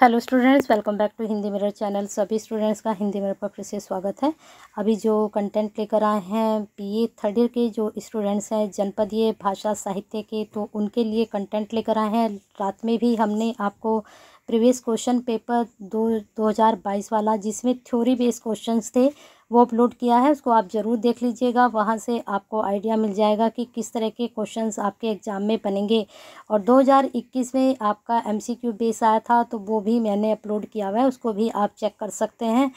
hello students welcome back to Hindi मेरा channel सभी students का हिंदी मेरा पर फिर से स्वागत है अभी जो कंटेंट लेकर आए हैं बीए थर्ड ईयर के जो स्टूडेंट्स हैं जनपदीय भाषा साहित्य के तो उनके लिए कंटेंट लेकर आए हैं रात में भी हमने आपको प्रीवियस क्वेश्चन पेपर दो दो हज़ार बाईस वाला जिसमें थ्योरी बेस्ड क्वेश्चन थे वो अपलोड किया है उसको आप ज़रूर देख लीजिएगा वहाँ से आपको आइडिया मिल जाएगा कि किस तरह के क्वेश्चन आपके एग्ज़ाम में बनेंगे और 2021 में आपका एमसीक्यू बेस आया था तो वो भी मैंने अपलोड किया हुआ है उसको भी आप चेक कर सकते हैं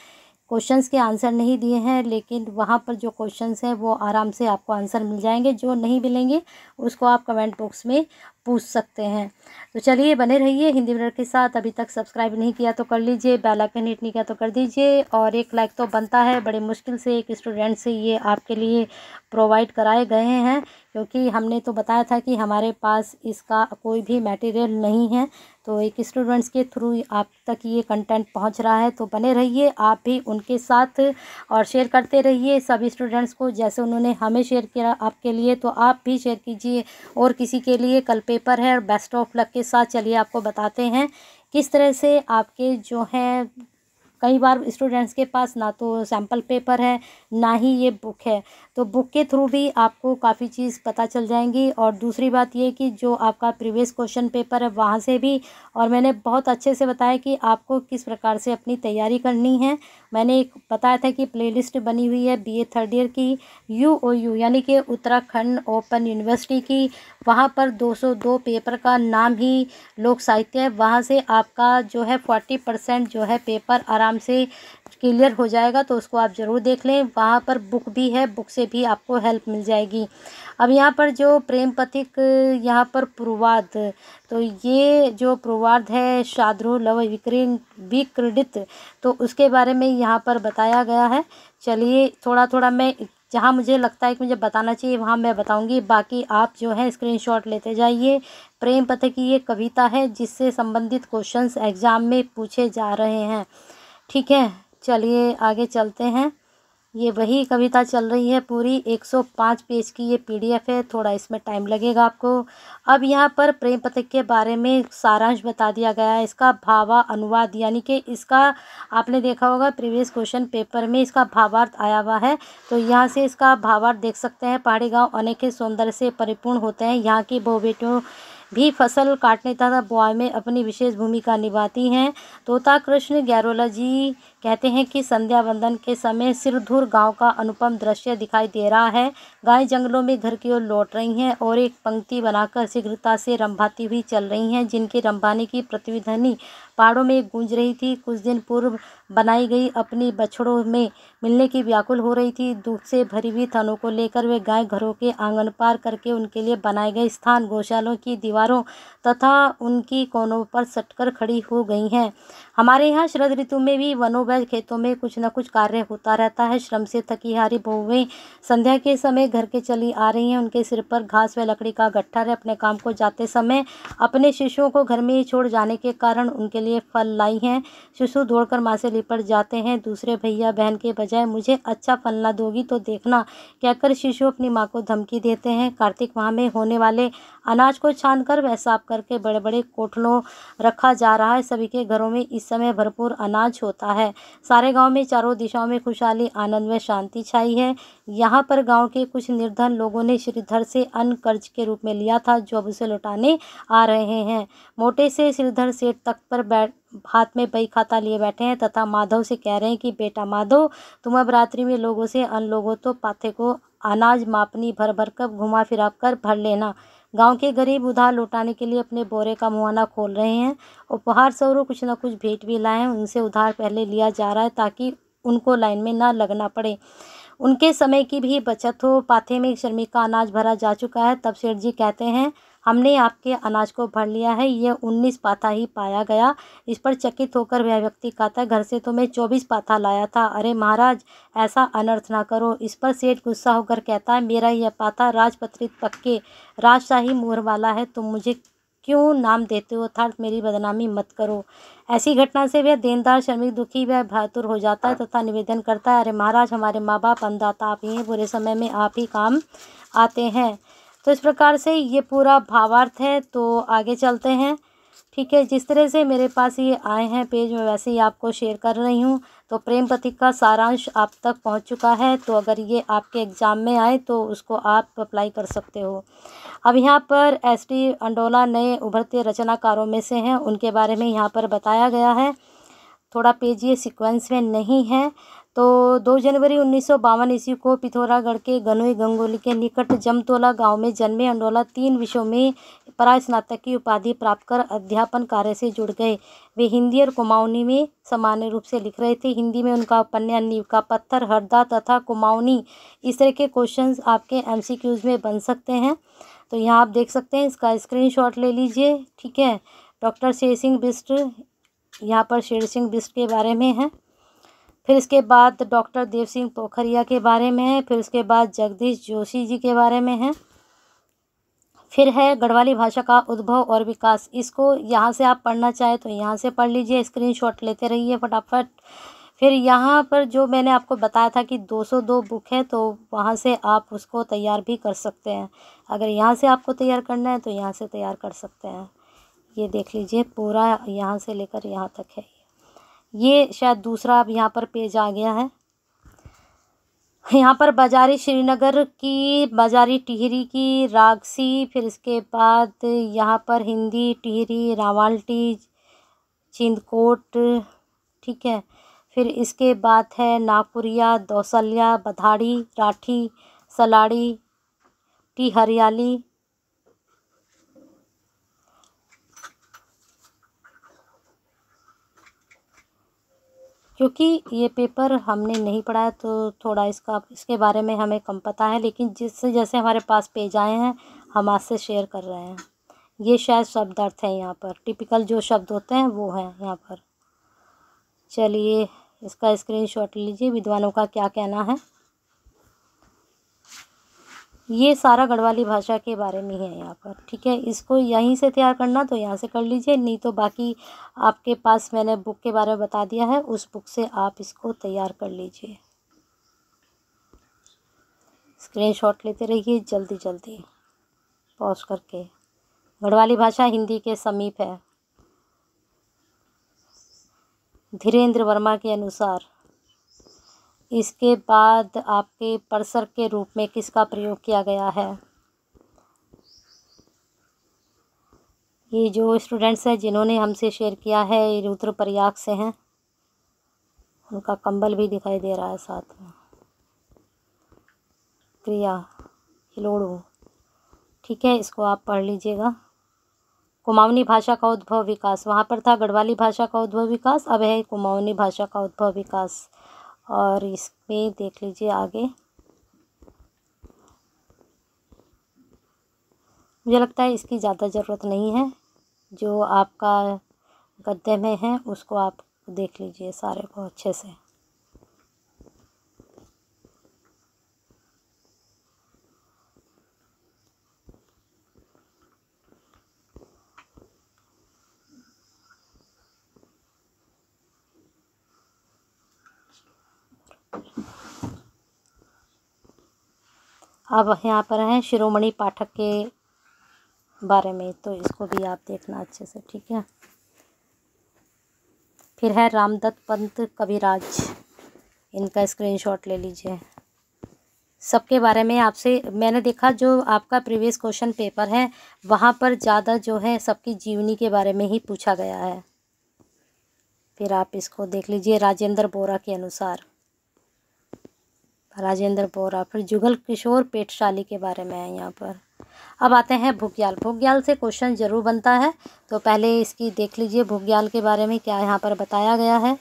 क्वेश्चंस के आंसर नहीं दिए हैं लेकिन वहाँ पर जो क्वेश्चंस हैं वो आराम से आपको आंसर मिल जाएंगे जो नहीं मिलेंगे उसको आप कमेंट बॉक्स में पूछ सकते हैं तो चलिए बने रहिए हिंदी मिनट के साथ अभी तक सब्सक्राइब नहीं किया तो कर लीजिए बेल आइकन हिट नहीं किया तो कर दीजिए और एक लाइक तो बनता है बड़े मुश्किल से एक स्टूडेंट से ये आपके लिए प्रोवाइड कराए गए हैं क्योंकि हमने तो बताया था कि हमारे पास इसका कोई भी मटेरियल नहीं है तो एक स्टूडेंट्स के थ्रू आप तक ये कंटेंट पहुंच रहा है तो बने रहिए आप भी उनके साथ और शेयर करते रहिए सभी स्टूडेंट्स को जैसे उन्होंने हमें शेयर किया आपके लिए तो आप भी शेयर कीजिए और किसी के लिए कल पेपर है और बेस्ट ऑफ लक के साथ चलिए आपको बताते हैं किस तरह से आपके जो हैं कई बार स्टूडेंट्स के पास ना तो सैम्पल पेपर है ना ही ये बुक है तो बुक के थ्रू भी आपको काफ़ी चीज़ पता चल जाएंगी और दूसरी बात ये कि जो आपका प्रीवियस क्वेश्चन पेपर है वहाँ से भी और मैंने बहुत अच्छे से बताया कि आपको किस प्रकार से अपनी तैयारी करनी है मैंने एक बताया था कि प्लेलिस्ट बनी हुई है बीए थर्ड ईयर की यू ओ यू यानी कि उत्तराखंड ओपन यूनिवर्सिटी की वहाँ पर 202 पेपर का नाम ही लोक साहित्य है वहाँ से आपका जो है फोर्टी परसेंट जो है पेपर आराम से क्लियर हो जाएगा तो उसको आप ज़रूर देख लें वहाँ पर बुक भी है बुक से भी आपको हेल्प मिल जाएगी अब यहाँ पर जो प्रेम पथिक यहाँ पर पूर्वाध तो ये जो पूर्वाध है शाद्रो लव विक्रीन विक्रीडित तो उसके बारे में यहाँ पर बताया गया है चलिए थोड़ा थोड़ा मैं जहाँ मुझे लगता है कि मुझे बताना चाहिए वहाँ मैं बताऊंगी बाकी आप जो है स्क्रीनशॉट लेते जाइए प्रेम पथ की ये कविता है जिससे संबंधित क्वेश्चंस एग्ज़ाम में पूछे जा रहे हैं ठीक है चलिए आगे चलते हैं ये वही कविता चल रही है पूरी 105 पेज की ये पीडीएफ है थोड़ा इसमें टाइम लगेगा आपको अब यहाँ पर प्रेम पथक के बारे में सारांश बता दिया गया है इसका भावा अनुवाद यानी कि इसका आपने देखा होगा प्रीवियस क्वेश्चन पेपर में इसका भावार्थ आया हुआ है तो यहाँ से इसका भावार्थ देख सकते हैं पहाड़ी गाँव अनेक ही सौंदर्य से परिपूर्ण होते हैं यहाँ की बहु बेटियों भी फसल काटने तथा बुआई में अपनी विशेष भूमिका निभाती हैं तोता कृष्ण गैरोला जी कहते हैं कि संध्या बंदन के समय सिरधुर गांव का अनुपम दृश्य दिखाई दे रहा है गाय जंगलों में घर की ओर लौट रही हैं और एक पंक्ति बनाकर शीघ्रता से रंभाती हुई चल रही हैं जिनके रंभाने की प्रतिविधनी पहाड़ों में गूंज रही थी कुछ दिन पूर्व बनाई गई अपनी बछड़ों में मिलने की व्याकुल हो रही थी दूध से भरी हुई थनों को लेकर वे गाय घरों के आंगन पार करके उनके लिए बनाए गए स्थान गौशालों की दीवारों तथा उनकी कोनों पर सटकर खड़ी हो गई हैं हमारे यहाँ शरद ऋतु में भी वनों व खेतों में कुछ न कुछ कार्य होता रहता है श्रम से थकी हारी बहुएं संध्या के समय घर के चली आ रही हैं उनके सिर पर घास व लकड़ी का गट्ठर है अपने काम को जाते समय अपने शिशुओं को घर में ही छोड़ जाने के कारण उनके लिए फल लाई हैं शिशु दौड़कर माँ से लिपट जाते हैं दूसरे भैया बहन के बजाय मुझे अच्छा फल ना दोगी तो देखना कहकर शिशु अपनी माँ को धमकी देते हैं कार्तिक माह में होने वाले अनाज को छान कर वह साफ करके बड़े बड़े कोठलों रखा जा रहा है सभी के घरों में इस समय भरपूर अनाज होता है सारे गांव में चारों दिशाओं में खुशहाली आनंद व शांति छाई है यहाँ पर गांव के कुछ निर्धन लोगों ने श्रीधर से अन्न कर्ज के रूप में लिया था जो अब उसे लौटाने आ रहे हैं मोटे से श्रीधर सेठ तक पर बैठ हाथ में बही खाता लिए बैठे हैं तथा माधव से कह रहे हैं कि बेटा माधव तुम अब रात्रि में लोगों से अन लोगों तो पाथे को अनाज मापनी भर भर कर घुमा फिरा कर भर लेना गांव के गरीब उधार लौटाने के लिए अपने बोरे का मुआना खोल रहे हैं उपहार स्वरूप कुछ ना कुछ भेंट भी लाए हैं उनसे उधार पहले लिया जा रहा है ताकि उनको लाइन में ना लगना पड़े उनके समय की भी बचत हो पाथे में श्रमिक का अनाज भरा जा चुका है तब सेठ जी कहते हैं हमने आपके अनाज को भर लिया है यह उन्नीस पाथा ही पाया गया इस पर चकित होकर वह व्यक्ति कहता घर से तो मैं चौबीस पाथा लाया था अरे महाराज ऐसा अनर्थ ना करो इस पर सेठ गुस्सा होकर कहता है मेरा यह पाथा राजपत्रित पक्के राजशाही मोहर वाला है तुम मुझे क्यों नाम देते हो अर्थात मेरी बदनामी मत करो ऐसी घटना से वह देनदार श्रमिक दुखी वह भातुर हो जाता है तथा निवेदन करता है अरे महाराज हमारे माँ बाप अन्नदाता आप ही हैं बुरे समय में आप ही काम आते हैं तो इस प्रकार से ये पूरा भावार्थ है तो आगे चलते हैं ठीक है जिस तरह से मेरे पास ये आए हैं पेज में वैसे ही आपको शेयर कर रही हूँ तो प्रेम पथिक का सारांश आप तक पहुँच चुका है तो अगर ये आपके एग्ज़ाम में आए तो उसको आप अप्लाई कर सकते हो अब यहाँ पर एस टी अंडोला नए उभरते रचनाकारों में से हैं उनके बारे में यहाँ पर बताया गया है थोड़ा पेज ये सिक्वेंस में नहीं है तो दो जनवरी उन्नीस सौ बावन ईस्वी को पिथौरागढ़ के गनोई गंगोली के निकट जमतोला गांव में जन्मे अंडोला तीन विषयों में परास्नातक की उपाधि प्राप्त कर अध्यापन कार्य से जुड़ गए वे हिंदी और कुमाऊनी में सामान्य रूप से लिख रहे थे हिंदी में उनका उपन्या नीव का पत्थर हरदा तथा कुमाऊनी इस तरह के क्वेश्चन आपके एम में बन सकते हैं तो यहाँ आप देख सकते हैं इसका स्क्रीनशॉट ले लीजिए ठीक है डॉक्टर शेर सिंह बिस्ट यहाँ पर शेर सिंह बिस्ट के बारे में है फिर इसके बाद डॉक्टर देव सिंह पोखरिया के बारे में है फिर उसके बाद जगदीश जोशी जी के बारे में है फिर है गढ़वाली भाषा का उद्भव और विकास इसको यहाँ से आप पढ़ना चाहें तो यहाँ से पढ़ लीजिए स्क्रीनशॉट लेते रहिए फटाफट फिर यहाँ पर जो मैंने आपको बताया था कि 202 बुक है तो वहाँ से आप उसको तैयार भी कर सकते हैं अगर यहाँ से आपको तैयार करना है तो यहाँ से तैयार कर सकते हैं ये देख लीजिए पूरा यहाँ से लेकर यहाँ तक है ये शायद दूसरा अब यहाँ पर पेज आ गया है यहाँ पर बाजारी श्रीनगर की बाजारी टिहरी की रागसी फिर इसके बाद यहाँ पर हिंदी टिहरी रावाल्टी चिंदकोट ठीक है फिर इसके बाद है नागपुरिया दौसलिया बधाड़ी राठी सलाड़ी टी हरियाली क्योंकि ये पेपर हमने नहीं पढ़ा तो थोड़ा इसका इसके बारे में हमें कम पता है लेकिन जिससे जैसे हमारे पास पेज आए हैं हम आपसे शेयर कर रहे हैं ये शायद शब्द अर्थ हैं यहाँ पर टिपिकल जो शब्द होते हैं वो हैं यहाँ पर चलिए इसका स्क्रीनशॉट लीजिए विद्वानों का क्या कहना है ये सारा गढ़वाली भाषा के बारे में है यहाँ पर ठीक है इसको यहीं से तैयार करना तो यहाँ से कर लीजिए नहीं तो बाकी आपके पास मैंने बुक के बारे में बता दिया है उस बुक से आप इसको तैयार कर लीजिए स्क्रीनशॉट लेते रहिए जल्दी जल्दी पॉज करके गढ़वाली भाषा हिंदी के समीप है धीरेन्द्र वर्मा के अनुसार इसके बाद आपके परसर के रूप में किसका प्रयोग किया गया है ये जो स्टूडेंट्स हैं जिन्होंने हमसे शेयर किया है ये रुद्र प्रयाग से हैं उनका कंबल भी दिखाई दे रहा है साथ में क्रिया हिलोड़ो ठीक है इसको आप पढ़ लीजिएगा कुमाऊनी भाषा का उद्भव विकास वहाँ पर था गढ़वाली भाषा का उद्भव विकास अब है कुमाऊनी भाषा का उद्भव विकास और इस देख लीजिए आगे मुझे लगता है इसकी ज़्यादा ज़रूरत नहीं है जो आपका गद्दे में है उसको आप देख लीजिए सारे को अच्छे से अब यहाँ पर हैं शिरोमणि पाठक के बारे में तो इसको भी आप देखना अच्छे से ठीक है फिर है रामदत्त पंत कविराज इनका स्क्रीनशॉट ले लीजिए सबके बारे में आपसे मैंने देखा जो आपका प्रीवियस क्वेश्चन पेपर है वहाँ पर ज़्यादा जो है सबकी जीवनी के बारे में ही पूछा गया है फिर आप इसको देख लीजिए राजेंद्र बोरा के अनुसार राजेंद्र बोरा फिर जुगल किशोर पेटशाली के बारे में है यहाँ पर अब आते हैं भुग्याल भुग्याल से क्वेश्चन जरूर बनता है तो पहले इसकी देख लीजिए भुग्याल के बारे में क्या यहाँ पर बताया गया है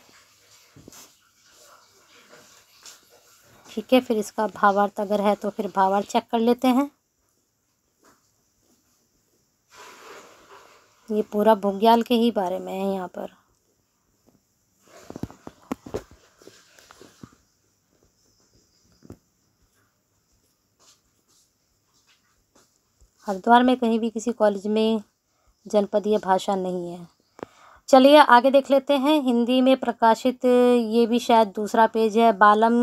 ठीक है फिर इसका भावार्थ अगर है तो फिर भावार्थ चेक कर लेते हैं ये पूरा भुग्याल के ही बारे में है यहाँ पर हरिद्वार में कहीं भी किसी कॉलेज में जनपदीय भाषा नहीं है चलिए आगे देख लेते हैं हिंदी में प्रकाशित ये भी शायद दूसरा पेज है बालम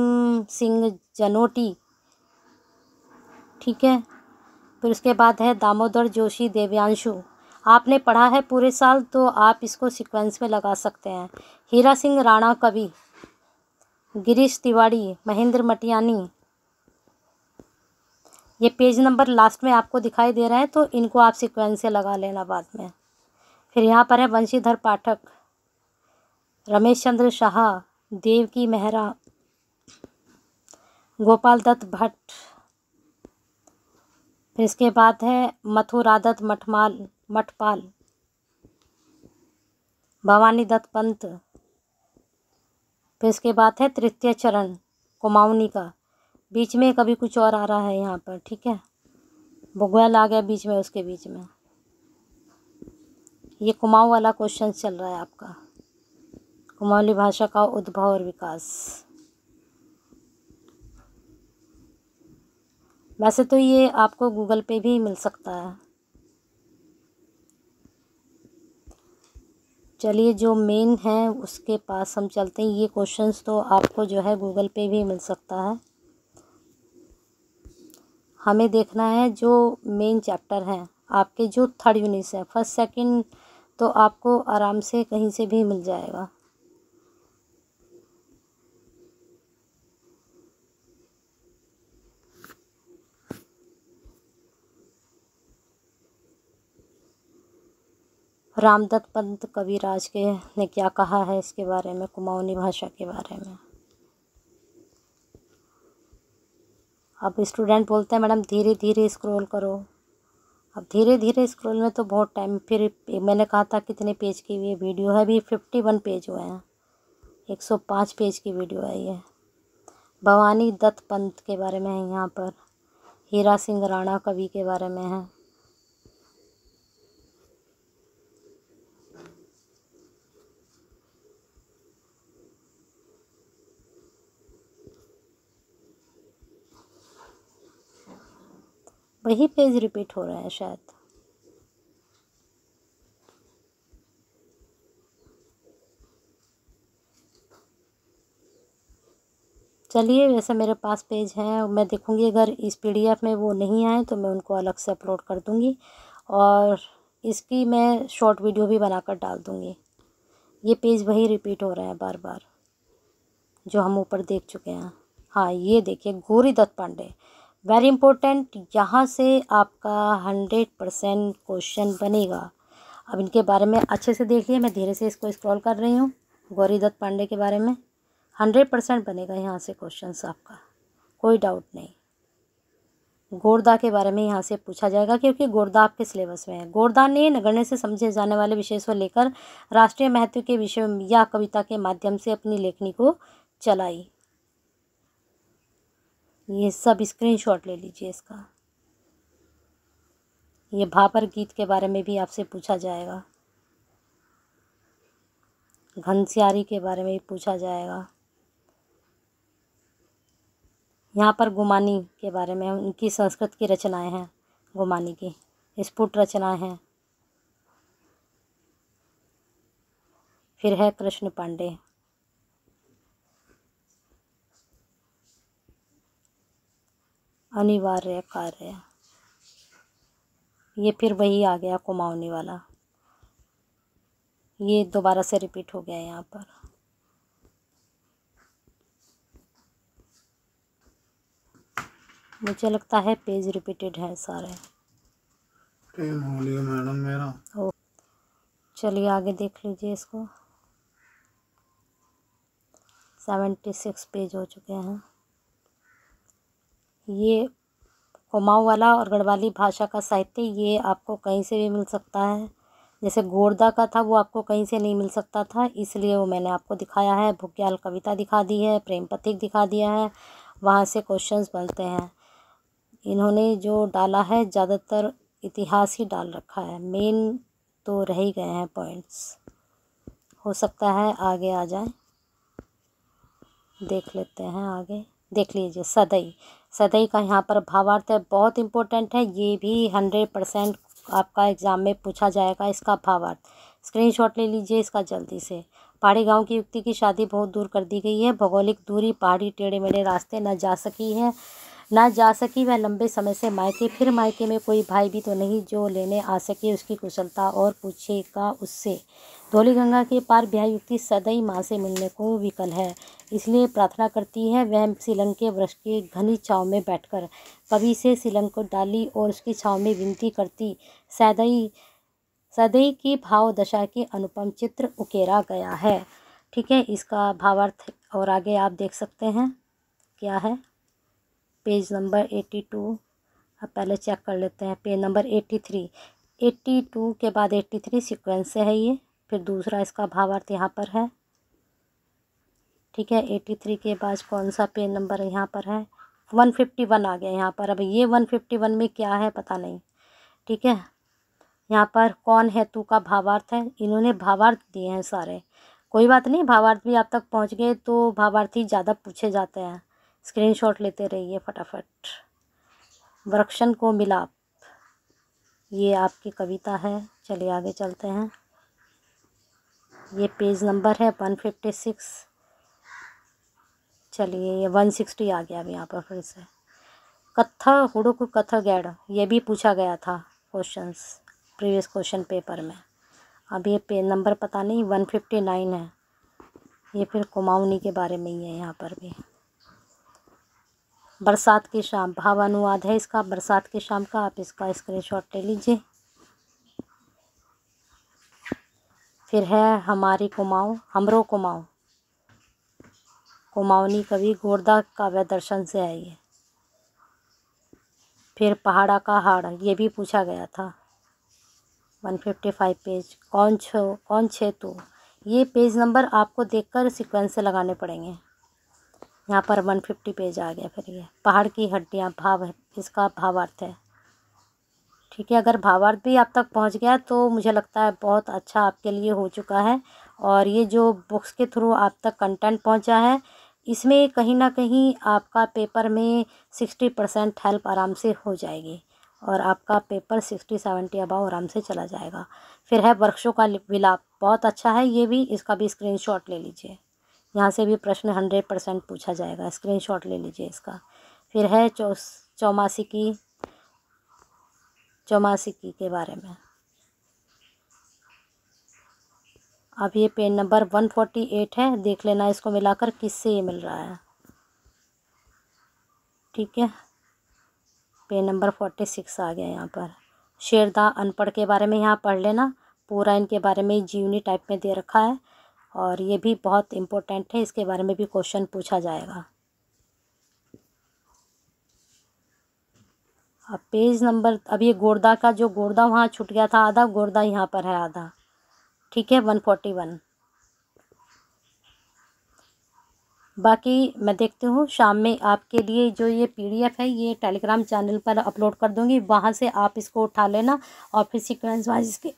सिंह जनोटी ठीक है फिर उसके बाद है दामोदर जोशी देव्यांशु आपने पढ़ा है पूरे साल तो आप इसको सीक्वेंस में लगा सकते हैं हीरा सिंह राणा कवि गिरीश तिवाड़ी महेंद्र मटियानी ये पेज नंबर लास्ट में आपको दिखाई दे रहे हैं तो इनको आप सिक्वेंस से लगा लेना बाद में फिर यहाँ पर है वंशीधर पाठक रमेश चंद्र शाह देव की मेहरा गोपाल दत्त भट्ट फिर इसके बाद है मथुरा दत्त मठमाल मठपाल भवानी दत्त पंत फिर इसके बाद है तृतीय चरण कुमाऊनी का बीच में कभी कुछ और आ रहा है यहाँ पर ठीक है भगवाल आ गया बीच में उसके बीच में ये कुमाऊँ वाला क्वेश्चन चल रहा है आपका कुमाऊली भाषा का उद्भव और विकास वैसे तो ये आपको गूगल पे भी मिल सकता है चलिए जो मेन है उसके पास हम चलते हैं ये क्वेश्चंस तो आपको जो है गूगल पे भी मिल सकता है हमें देखना है जो मेन चैप्टर हैं आपके जो थर्ड यूनिट्स हैं फर्स्ट सेकंड तो आपको आराम से कहीं से भी मिल जाएगा रामदत्त पंत कविराज के ने क्या कहा है इसके बारे में कुमाऊनी भाषा के बारे में अब स्टूडेंट बोलते हैं मैडम धीरे धीरे स्क्रॉल करो अब धीरे धीरे स्क्रॉल में तो बहुत टाइम फिर मैंने कहा था कितने पेज की ये वीडियो है अभी फिफ्टी वन पेज हुए हैं एक सौ पाँच पेज की वीडियो है ये भवानी दत्त पंत के बारे में है यहाँ पर हीरा सिंह राणा कवि के बारे में है वही पेज रिपीट हो रहा है शायद चलिए वैसे मेरे पास पेज है मैं देखूंगी अगर इस पीडीएफ में वो नहीं आए तो मैं उनको अलग से अपलोड कर दूंगी और इसकी मैं शॉर्ट वीडियो भी बनाकर डाल दूंगी ये पेज वही रिपीट हो रहा है बार बार जो हम ऊपर देख चुके हैं हाँ ये देखिए गोरी दत्त पांडे वेरी इंपॉर्टेंट यहाँ से आपका हंड्रेड परसेंट क्वेश्चन बनेगा अब इनके बारे में अच्छे से देखिए मैं धीरे से इसको स्क्रॉल कर रही हूँ गौरी दत्त पांडे के बारे में हंड्रेड परसेंट बनेगा यहाँ से क्वेश्चन आपका कोई डाउट नहीं गोरदा के बारे में यहाँ से पूछा जाएगा क्योंकि गोरदा आपके सिलेबस में है गोरदा ने नगण्य से समझे जाने वाले विषय को लेकर राष्ट्रीय महत्व के विषय या कविता के माध्यम से अपनी लेखनी को चलाई ये सब स्क्रीनशॉट ले लीजिए इसका ये भापर गीत के बारे में भी आपसे पूछा जाएगा घनश्यारी के बारे में भी पूछा जाएगा यहाँ पर गुमानी के बारे में उनकी संस्कृत की रचनाएं हैं गुमानी की स्फुट रचनाएं हैं फिर है कृष्ण पांडे अनिवार्य कार्य ये फिर वही आ गया कुमाऊनी वाला ये दोबारा से रिपीट हो गया यहाँ पर मुझे लगता है पेज रिपीटेड है सारे मैडम मेरा चलिए आगे देख लीजिए इसको सेवेंटी सिक्स पेज हो चुके हैं ये कुमाऊँ और गढ़वाली भाषा का साहित्य ये आपको कहीं से भी मिल सकता है जैसे गोरदा का था वो आपको कहीं से नहीं मिल सकता था इसलिए वो मैंने आपको दिखाया है भुग्याल कविता दिखा दी है प्रेम पथिक दिखा दिया है वहाँ से क्वेश्चंस बनते हैं इन्होंने जो डाला है ज़्यादातर इतिहास ही डाल रखा है मेन तो रह ही गए हैं पॉइंट्स हो सकता है आगे आ जाए देख लेते हैं आगे देख लीजिए सदई सदई का यहाँ पर भावार्थ है बहुत इंपॉर्टेंट है ये भी हंड्रेड परसेंट आपका एग्ज़ाम में पूछा जाएगा इसका भावार्थ स्क्रीनशॉट ले लीजिए इसका जल्दी से पहाड़ी गांव की युक्ति की शादी बहुत दूर कर दी गई है भौगोलिक दूरी पहाड़ी टेढ़े मेढ़े रास्ते न जा सकी है ना जा सकी वह लंबे समय से मायके फिर मायके में कोई भाई भी तो नहीं जो लेने आ सके उसकी कुशलता और पूछेगा उससे धोली गंगा के पार ब्याह युक्ति सदैव माँ से मिलने को विकल है इसलिए प्रार्थना करती है वह शिलंग के वृक्ष के घनी छाँव में बैठकर कवि से सिलंग को डाली और उसकी छाव में विनती करती सदई सदई की भाव दशा के अनुपम चित्र उकेरा गया है ठीक है इसका भावार्थ और आगे आप देख सकते हैं क्या है पेज नंबर एट्टी टू आप पहले चेक कर लेते हैं page number eighty three eighty two के बाद एट्टी थ्री सिक्वेंस से है ये फिर दूसरा इसका भावार्थ यहाँ पर है ठीक है एटी थ्री के बाद कौन सा पेन नंबर यहाँ पर है वन फिफ्टी वन आ गया यहाँ पर अब ये वन फिफ्टी वन में क्या है पता नहीं ठीक है यहाँ पर कौन है तू का भावार्थ है इन्होंने भावार्थ दिए हैं सारे कोई बात नहीं भावार्थ भी आप तक पहुँच गए तो भावार्थी ज़्यादा पूछे जाते हैं स्क्रीन लेते रहिए फटाफट वृक्षण को मिलाप ये आपकी कविता है चलिए आगे चलते हैं ये पेज नंबर है वन फिफ्टी सिक्स चलिए ये वन सिक्सटी आ गया अब यहाँ पर फिर से कथा हुडुकु कथा गैड ये भी पूछा गया था क्वेश्चन प्रीवियस क्वेश्चन पेपर में अब ये पे नंबर पता नहीं वन फिफ्टी नाइन है ये फिर कुमाऊनी के बारे में ही है यहाँ पर भी बरसात की शाम भाव अनुवाद है इसका बरसात की शाम का आप इसका स्क्रीनशॉट ले लीजिए फिर है हमारी कुमाऊँ हमरो कुमाऊँ कुमाऊनी कवि गोरदा काव्य दर्शन से आई है फिर पहाड़ा का हाड़ ये भी पूछा गया था वन फिफ्टी फाइव पेज कौन छो कौन छे तो ये पेज नंबर आपको देखकर सीक्वेंस से लगाने पड़ेंगे यहाँ पर वन फिफ्टी पेज आ गया फिर ये पहाड़ की हड्डियाँ भाव है इसका भावार्थ है ठीक है अगर भावार्थ भी आप तक पहुंच गया तो मुझे लगता है बहुत अच्छा आपके लिए हो चुका है और ये जो बुक्स के थ्रू आप तक कंटेंट पहुंचा है इसमें कहीं ना कहीं आपका पेपर में सिक्सटी परसेंट हेल्प आराम से हो जाएगी और आपका पेपर सिक्सटी सेवेंटी अबाव आराम से चला जाएगा फिर है वर्कशो का विलाप बहुत अच्छा है ये भी इसका भी स्क्रीन ले लीजिए यहाँ से भी प्रश्न हंड्रेड परसेंट पूछा जाएगा स्क्रीन ले लीजिए इसका फिर है चौ चौमासी की चौमासिकी के बारे में अब ये pen number one forty eight है देख लेना इसको मिलाकर किससे ये मिल रहा है ठीक है पेन नंबर फोर्टी सिक्स आ गया यहाँ पर शेरदा अनपढ़ के बारे में यहाँ पढ़ लेना पूरा इनके बारे में जीवनी टाइप में दे रखा है और ये भी बहुत इम्पोर्टेंट है इसके बारे में भी क्वेश्चन पूछा जाएगा अब पेज नंबर अब ये गोरदा का जो गोरदा वहाँ छूट गया था आधा गोरदा यहाँ पर है आधा ठीक है वन फोर्टी वन बाकी मैं देखती हूँ शाम में आपके लिए जो ये पीडीएफ है ये टेलीग्राम चैनल पर अपलोड कर दूँगी वहाँ से आप इसको उठा लेना और फिर सिक्वेंस वाइज इसकी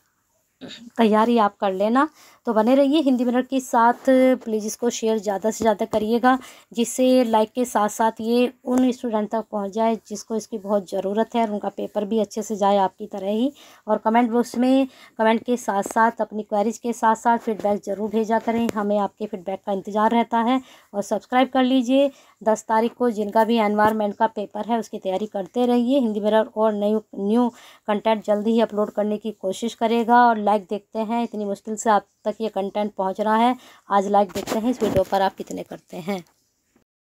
तैयारी आप कर लेना तो बने रहिए हिंदी मिनट के साथ प्लीज़ इसको शेयर ज़्यादा से ज़्यादा करिएगा जिससे लाइक के साथ साथ ये उन स्टूडेंट तक पहुँच जाए जिसको इसकी बहुत ज़रूरत है और उनका पेपर भी अच्छे से जाए आपकी तरह ही और कमेंट बॉक्स में कमेंट के साथ साथ अपनी क्वेरीज के साथ साथ फीडबैक ज़रूर भेजा करें हमें आपके फीडबैक का इंतज़ार रहता है और सब्सक्राइब कर लीजिए दस तारीख को जिनका भी एनवायरमेंट का पेपर है उसकी तैयारी करते रहिए हिंदी मिरर और न्यू न्यू कंटेंट जल्दी ही अपलोड करने की कोशिश करेगा और लाइक देखते हैं इतनी मुश्किल से आप तक ये कंटेंट पहुंच रहा है आज लाइक देखते हैं इस वीडियो पर आप कितने करते हैं